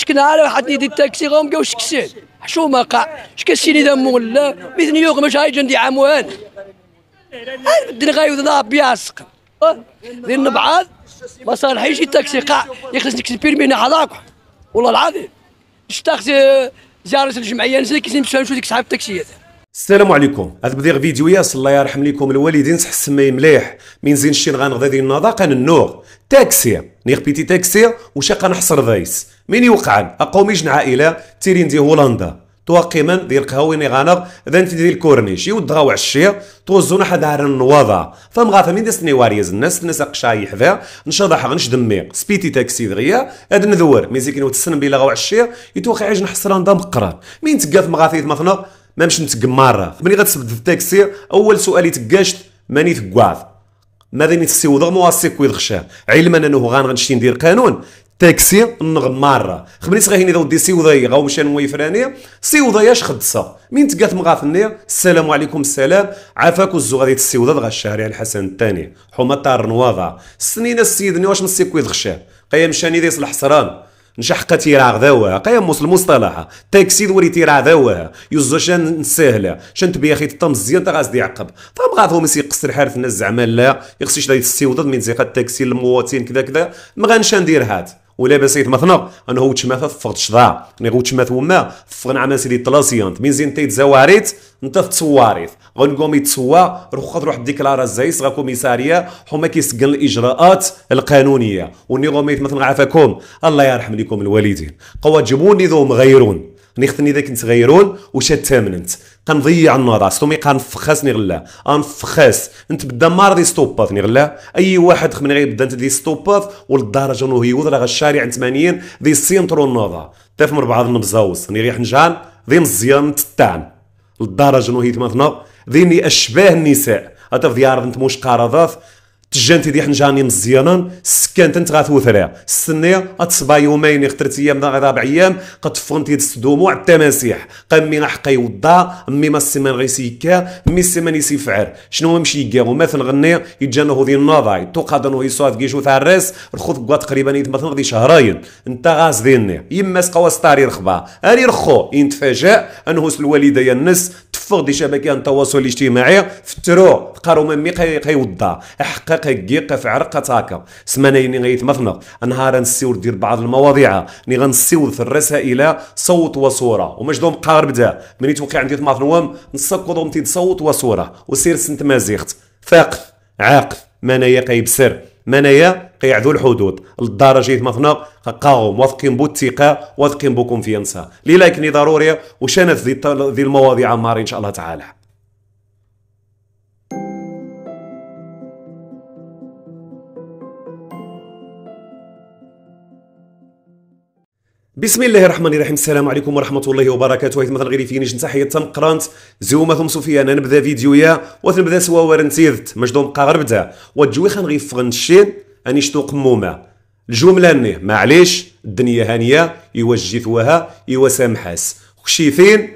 شكنا على واحد يدي التاكسي غوم قاو شكسين شو ما قع شكسيني ذا مولا بإذن يوغ مش هاي جندي عموان هاد بدنا غايو ذا بياسق أه؟ ذين بعض ما صالحيش التاكسي قاع يخلص ديك البيرمي هنا حضاك والله العظيم شتاخذ زياره الجمعيه نزل كيسين مش شو ديك صحاب التاكسي هذا السلام عليكم هذا بديغ فيديوياس الله يرحم ليكم الوالدين تحسن مي مليح من زين شي غنغدا ديال النظاقه نور تاكسي نيغ بيتي تاكسي وشا نحصر فايس مين اقومي جن عائله تيرين دي هولندا توقيما ديال القهوي ني غانغ ذنتي ديال الكورنيش غاو عشية توزونا حدا عرن الوضع فمغاثا من ديس نيواريز الناس الناس اقشاي حذا غنش دمي سبيتي تاكسي دغيا هاد نذور ميزيكين وتسن بلا غاو عشية يتوقع عيش نحصران دا قرار مين تقاف مغاثي مثنغ ما مش قمارة ملي غتسبد في التاكسي اول سؤال يتقاشت ماني ثقاعد ماذا نتسيوض وضع مواسيك ويدخشان علما انه غان غنشتي ندير قانون تاكسي نغمارة خبريس غاهيني ودي سيوضاي غاو مشان ويفراني سيوضاي اش خدصة مين تقات مغاثني السلام عليكم السلام عافاك الزو غادي تسيوضا غا الشهر الحسن الثاني حمطار طار نواضع السنين السيدني واش نسيك ويدخشان قيا مشاني ديس الحصران نشحق تيرا غداوها قيم موس المصطلح تاكسي دوري تيرا غداوها يوزو شان ساهلة شان تبيا خيط تطم مزيان تا دي يعقب طب غاثو مسي يقصر حارث الناس زعما لا يخصيش لا يستيوضد من زيقة التاكسي المواطن كذا كذا مغان شان ندير هاد ولا بسيط مثلا انه تشما فقط شضاع يعني تشما ثوما فقنا عمل سيدي طلاسيونت من زين تيت زواريت انت تصواريت غنقوم يتسوى روح خذ روح ديكلارا زايس غا كوميساريه حما كيسكن الاجراءات القانونيه وني غوميت مثلا عافاكم الله يرحم لكم الوالدين قوا جبوني ذو مغيرون خصني ذاك نتغيرون وشاد تامننت كنضيع النراس تومي كنفخاسني غلا انفخاس نتبدا ما راضي ستوباتني غلا اي واحد خمن بدا انت دي ستوبات والدرجه انه هيوض راه الشارع 80 دي سيمترو النظا تاف من بعض النبزاوس ني ريح نجان ذي مزيان تتان للدرجه انه هي ثمثنا ذيني اشباه النساء هذا في ديار انت مش قراضات حنا جاني نجاني مزيانان تنت انت غاثوثرا السنية اتصبا يومين خطرت ايام ربع ايام قد فهمتي دستدومو على التماسيح قام مي حقا يوضا مي ما السيمان غيسيكا مي السيمان يسيفعر شنو مشي يكا مثلا غنيا يتجانا هو ذي النظاي توقادنو يسوات كيشو تاع الراس الخوت كوا تقريبا يتمثل غادي شهرين انت غاز ديني يما سقوا ستاري رخبا اري رخو ينتفاجأ انه الوالدة النس صفوا دي شبكه التواصل الاجتماعي فترو قارو مي قيوضع حقق كيق في عرق تاكا غيت مثنى نهار نسيو دير بعض المواضيع ني غنسيو في الرسائل صوت وصوره وماش دوم قار بدا ملي توقع عندي 12 نوام نسكو دوم صوت وصوره وسير سنت مازيخت ثاقف عاقف منايا قيبسر منايا قيعدوا الحدود للدرجه ثنا قاوم واثقين بو الثقه واثقين بو كونفينسا لي لايكني ضروري وشنف ذي ذي المواضيع ماري ان شاء الله تعالى بسم الله الرحمن الرحيم السلام عليكم ورحمه الله وبركاته هيت مثلا غير فينيش تحيه قرانت زوما ثم سفيان نبدا فيديويا وثنبدا سوا ورنتيذت مجدوم قاغر بدا وتجوي خنغيفغن الشين اني شنو قمومه الجمله ني معليش الدنيا هانيه ايوا جيثوها ايوا سامحاس خشيثين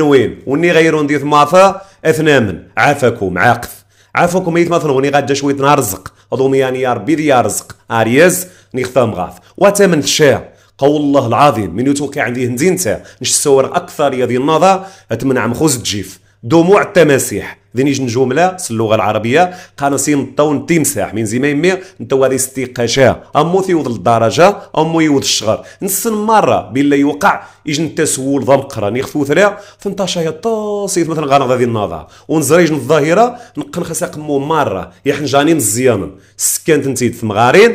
وين وني غيرون ديث ماثا اثنامن عافاكم عاقف عافاكم ميت مثلا وني غادا شويه رزق اظن يعني يا ربي ديال رزق اريز نختم غاف واتمن الشاع قول الله العظيم من يتوقع عندي هندين نش نشتصور اكثر يا ذي النظر اتمنع مخوز تجيف دموع التماسيح ذنيج جمله اللغه العربيه قانسي نطاو تيمساح من زي ما يمي نتو هذه استيقاشا امو ثيوض الدرجه امو يوض الشغر نسن مره بلا يوقع يجن التسول ضم قران يخفو ثرا فنتاشا يطاسيت مثلا غنغ ذي النظا ونزريج الظاهره نقن خساق مو مره يحنجاني مزيان سكنت نتيد في مغارين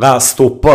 غا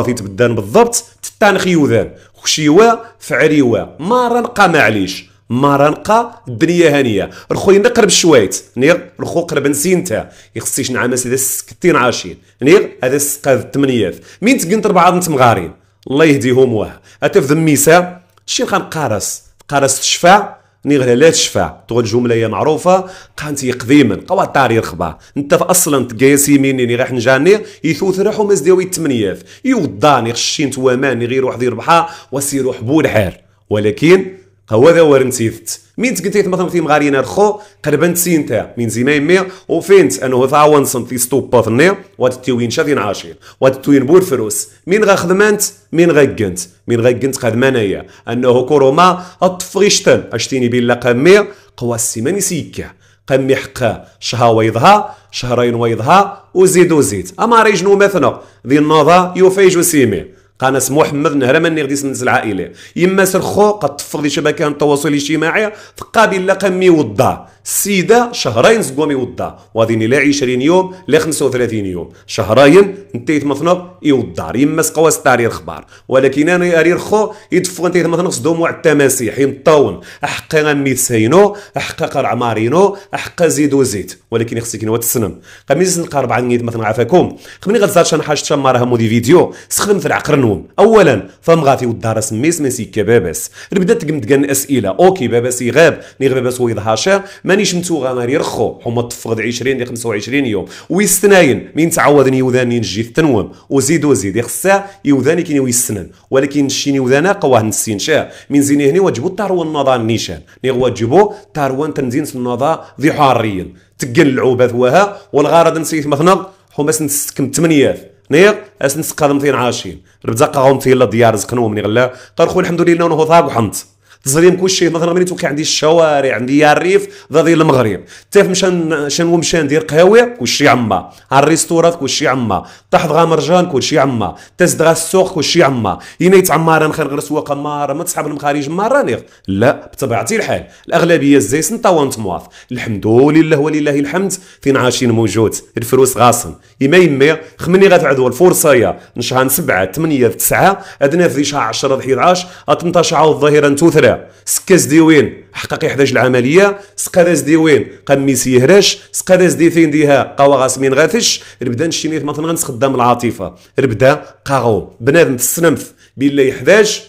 في تبدان بالضبط تتانخ يوذان خشيوا فعريوا مره نقا معليش مرنقة الدنيا هانية رخو نقرب شويت نير رخو قرب نسينتا يخصيش نعمس هذا ستين عاشين نير هذا السقاد الثمنيات مين تقنت ربعة مغارين الله يهديهم واه اتف ذميسا شي خنقارس قارس تشفع الشفاع، غير لا تشفع تغل الجملة هي معروفه قانتي قديما قوا طاري رخبا انت اصلا تقايس مني ني راح نجاني يثوث روحو مزداوي التمنيات يوضاني خشين توامان غير واحد يربحها وسيروح حار، ولكن هو ذا ورن سيفت مين تقنتيت مثلا في مغارينا الخو قربا تسين تاع مين زينا يمي وفينت انه ثاون سنت في ستوبا ثني واد التوين شاذين عاشين واد توين بور فروس مين غا خدمانت مين غا قنت مين غا قنت خدمانايا انه كوروما الطفريشتن اشتيني بلا قمي قوا السيماني سيكا قمي حقا شهر ويضها شهرين ويضها وزيد وزيد اما ريجنو مثلا ذي النظا يوفيجو سيمي قناص محمد محمد مني غادي يسنس العائله يما سرخو قد تفضي شبكه التواصل الاجتماعي قابل لقمي والدار السيده شهرين زقومي يوضع وهذه لا 20 يوم لا 35 يوم شهرين نتيت مثنب يوضع يما سقواس تارير الخبار ولكن انا ارير خو يدفو نتيت مثنب صدوم وعد التماسيح ينطون احقا ميت سينو احقا قرع مارينو احقا زيد وزيت ولكن خصك نوات السنم قميز نلقى عن نيت مثلا عفاكم قبل غتزار شان حاجه شان مارها مودي فيديو سخدم في العقر نوم اولا فمغاتي راس سميس ميسي كبابس بدا تقمت اسئله اوكي باباس يغاب ني باباس ويضهاشر ما مانيش متوغا ما يرخو حما تفقد 20 25 يوم ويستناين من تعوض يوداني نجي التنوم وزيد وزيد خصها يوداني كاين ويسنن ولكن شي يوذانا قواه نسين شاه من زيني هنا واجبو الطاروا النضا النيشان ني واجبو تاروان تنزين النضا ذي حاريا تقل العوبات وها والغرض نسيت مثلا حماس نسكم 8 نير اسنس قادم عاشين ربزاق غومتي لا ديار زقنوم ني غلا قال الحمد لله ونهو ثاق وحمت تزريم كلشي نظرة ملي توقع عندي الشوارع عندي الريف ضد المغرب تاف مشان شنو ومشان ندير قهوه شيء عما الريستورات شيء عما تحت غامرجان مرجان شيء عما تزدغا السوق شيء عما هنا يتعمر نخير غير سواقه ماره ما تسحب المخارج ماره لا بطبيعتي الحال الاغلبيه سنتا وانت مواف الحمد لله ولله الحمد فين عايشين موجود الفلوس غاصن يما يما خمني غتعدو الفرصه يا نشهان سبعه 7 تسعه ادنا في شهر 10 11 18 الظهيره نتوثره سكاز ديوين حقق 11 العمليه سقاداس ديوين قميس يهرش سقاداس ديثين ديها قوا غاسمين غاثش ربدا نشيني مثلا غنستخدم العاطفه ربدا قاغو بنادم تسنمث بالله يحداش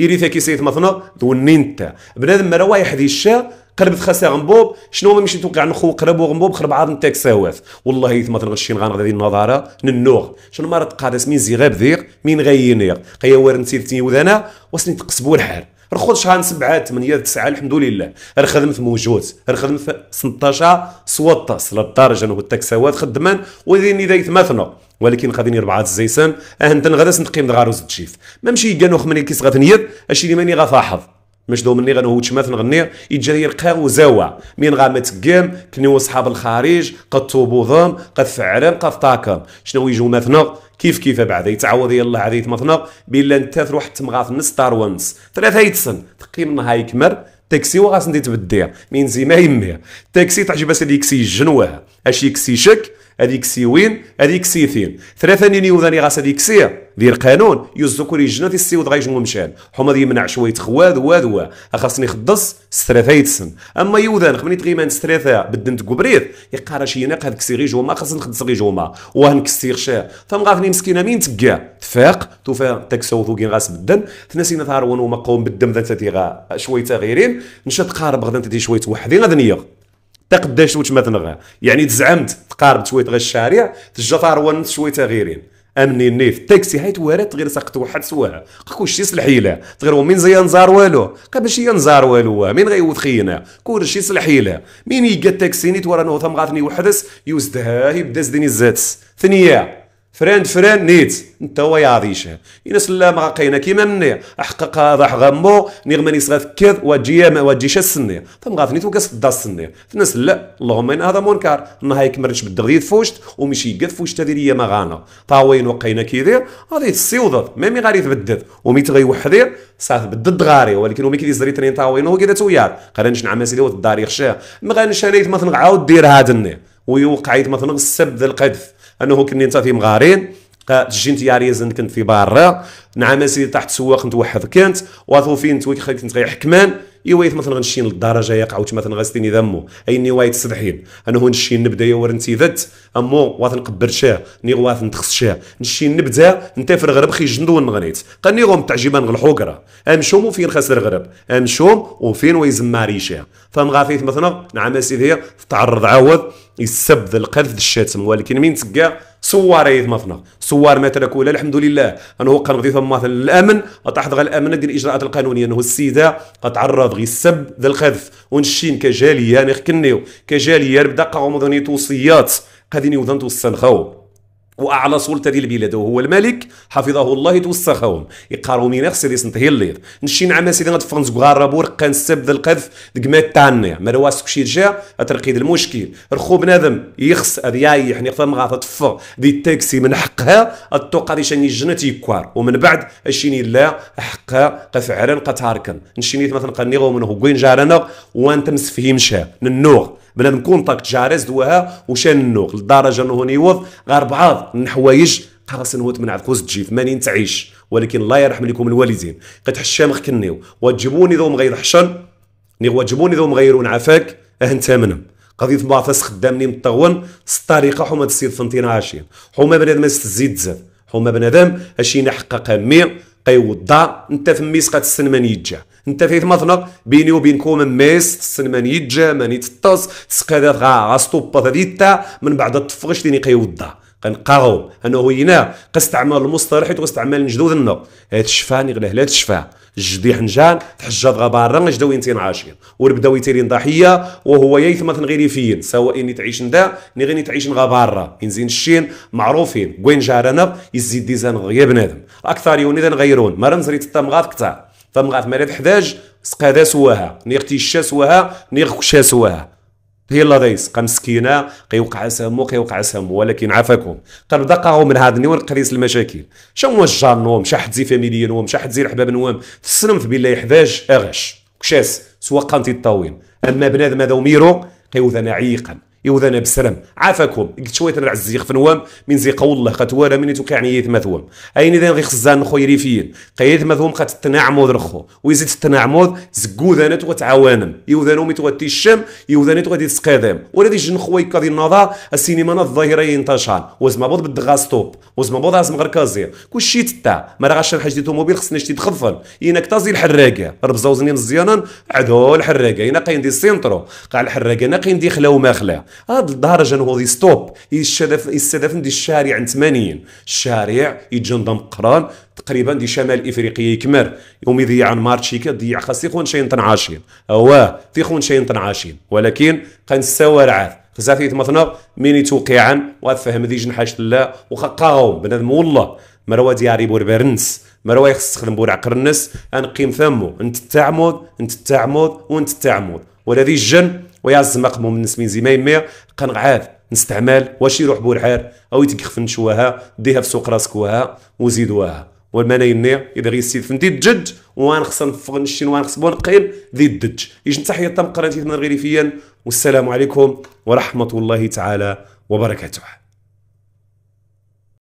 إريثا كي سيت مثلا دونين انت بنادم ما روا يحدي الشا قربت خاسا غنبوب شنو ما مشيت توقع نخو قرب وغنبوب خرب عاد نتاك ساوات والله يث مثلا غشين غان غادي النظاره ننوغ شنو ما رد قادس مين زي غاب ذيق مين غاينيغ قيا وار نسيت ودانا وسني تقصبو الحال رخوض شحال سبعة ثمانية تسعة الحمد لله راه الخدمة موجود راه الخدمة 16 سوطاس للدرجة نوبة التكساوات خدمان وذين إذا يتماثنوا ولكن غادي ربعة الزيسان اهنتن غدا سنتقيم دغاروز تشيف ما مشي يقانو خمني كيس غتنيض اشي اللي ماني غفاحظ مش دوم نغنو هو تشمات نغني يتجرير قا وزاوا مين غامت متقام كنيو صحاب الخارج قد توبو ضام قد فعلان قد طاكم شنو يجو مثنق كيف كيف بعد يتعوض يلا عاد يتمثنق بلا انت تروح تمغاث نص دار ونس ثلاثه يتسن تقيم نهاي يكمر تاكسي وغاس ندي تبدير مين زي ما يمي تاكسي تعجب سيدي يكسي جنوها اش يكسي شك هذيك وين هذيك ثين ثلاثه نيني وذاني غاس هذيك سي ديال القانون يزكو لي جنا في تيسيود غيجمو مشان حما دي منع شويه خواد واد وا خاصني خدص ستريثا يتسن اما يوذان خمني تغيمان ستريثا بدنت قبريت يقرا شي ناق هذاك سي جوما خاصني نخدص غي جوما واه نكسير شاه ثم غافني مسكينه مين تكا تفاق توفا تكسو ثوكين غاس بدن تنسينا ثارون ونوما قوم بالدم ذات تيغا شويه غيرين نشد قارب غدا تدي شويه وحدين غادي تا قداش توت ما تنغى يعني تزعمت تقارب شويه غير الشارع تجا ثروان شويه غيرين امني نيف تاكسي هاي توارات غير سقط واحد سواها كلشي سلحيله تغير من زي نزار والو باش شي نزار والو مين غيوث خينا كلشي سلحيله مين يقى تاكسي نيت ورا نوثم غاثني وحدس يوزدها يبدا زدني الزاتس ثنيه فران فران نيت انت هو يعضيشه انا ما غاقينا كيما مني احقق هذا غمو نغماني صغاث كذ وجي ما وجيش السنية ثم غاثني توكس الدار السنية الناس لا اللهم ان هذا منكر نهار كمرش بالدغري فوشت ومشي قد فوشت هذه ما غانا طاوين وقينا كيدير غادي تسيوض ميمي غادي تبدد ومي تغي وحدير صافي بدد غاري ولكن ومي كيدي زري ترين طاوين هو كيدا تويار قرانش نعم سيدي الدار يخشاه ما غانش انا مثلا عاود دير هذا الني ويوقع مثلا السب القذف انه كني انت في مغارين تجينت يا ريزن كنت في برا نعم سيدي تحت سواق كنت واثو كنت توي تويك كنت غير حكمان اي ويت مثلا غنشين للدرجه يا قعوت مثلا غاستيني ذمو ايني وايت صدحين انا هو نشين نبدا يا ورنتي ذات امو واث نقبر شاه ني واث نتخس شاه نشين نبدا انت في الغرب خي جندو نغنيت قني غوم تعجبا الحوكرة امشوم وفين خسر الغرب امشوم وفين ويزماري شاه فمغاثيت مثلا نعم سيدي تعرض عوض يسب ذا القذف الشاتم ولكن من تكا صوار ما فنا صوار ما تركوا لا الحمد لله انه قنقضي ثم مثلا الامن غتحضر الامن ديال الاجراءات القانونيه انه السيده غتعرض غير السب ذا القذف ونشين كجاليه نخكنيو كجاليه بدا قومضني توصيات غادي يوضن توصل واعلى سلطه ديال البلاد وهو الملك حفظه الله توسخهم يقارو مين خص اللي سنتهي الليل نشي نعم سيدي غتفرنس غاربو رقان السب القذف دقما تاني ما رواسك شي رجع ترقيد المشكل رخو بنادم يخص اديايح نقطه يعني مغاطه تفر دي التاكسي من حقها التوقع دي شاني الجنه يكوار ومن بعد اشيني لا حقها قفعلا قتاركن نشيني مثلا قنيغو من هو جارنا وانت مسفهمشها ننوغ بنادم كونتاكت جارز دواها وشان النوق لدرجه انه نيوض غير بعض الحوايج قرص نوت من عندك تجي ثمانين تعيش ولكن الله يرحم لكم الوالدين قد خكنيو واجبوني ذو مغير حشن ني واجبوني ذو مغيرون عفاك انت منهم قضيه معطس خدامني مطون الطريقه حوما تسيد فنتين عاشين حوما بنادم تزيد زاد حوما بنادم اشي نحقق 100 قيو الدار انت فميس قتسن من يجا انت في مثلا بيني وبينكم ميس تسن من يتجا ماني تطاس تسقادات غا غاستوبا ثديتا من بعد تفغش ديني قيو قنقاو انه هنا قستعمل المصطلح حيت كنستعمل الجدود لنا هاد الشفا نغلاه لا تشفى الجديح نجان تحجات غبارا جداو ينتين عاشين وربداو يتيرين ضحيه وهو يثمث غير فين سواء اني تعيش ندا ني غير تعيش غبار ينزين الشين معروفين وين جارنا يزيد ديزان غير بنادم اكثر يوني غيرون ما رمزري تتمغاث كثار تمغاث مريض حداج سقادا سواها نيغتي الشا سواها نيغكشا سواها هي لا ريس قام مسكينه قيوقع سامو قيوقع سامو ولكن عافاكم قال دقاهم من هذا النيوان قريس المشاكل شنو الجار نوم شحت زي فاميلي نوم شحت زي رحباب نوم في بالله حداج اغش كشاس سوا قانتي الطاوين اما بنادم هذا وميرو قيوذا عيقا يوذنا بالسلام عافاكم قلت شويه تنرع الزيق في نوام من زيق والله قتوالا من توكعني يتمثوم اين اذا غير خزان خويا ريفيين قيد مثوم قد تنعمود رخو ويزيد تنعمود زكو ذانت وتعاونم يوذانو مي توتي الشام يوذانت غادي ولا دي جن خويا كادي النظار السينما الظاهره ينتشان وزما بوض بالدغا ستوب وزما بوض اسم غير كازير كلشي تتا ما راغاش الحاج حاجه موبيل خصنا شتي تخفل اين كتازي الحراقه ربزا وزني مزيانا عدو الحراقه اين قاين دي السينترو قاع الحراقه انا قاين دي خلا وما خلا هاد الدرجه انه غادي يستوب يستهدف يستهدف دي الشارع 80 الشارع يتجنضم قران تقريبا دي شمال افريقيا يكمر يوم يضيع عن مارتشيكا ضيع خاص يخون شي طنعاشين هو تيخون شي طنعاشين ولكن قنساو السوارع خزافي يتمثنا مين عن وفهم ذي جنحاش لا وخقاهم بنادم والله مروا دياري بور برنس مروا يخص تخدم بور عقر انقيم ثمو انت تعمود انت تعمود وانت تعمود ولا ذي الجن ويا الزمق من نسمين زي ما يميا قنعاد نستعمال واش يروح بورحال او يتكخ شوها ديها في سوق راسك وها وزيدوها والمانا ينيا اذا غي السيد فندي الدجج وانا خصنا نفغن الشين وانا خصبو نقيل ذي الدج ايش تحيه تم قراتي غيري فيا والسلام عليكم ورحمه الله تعالى وبركاته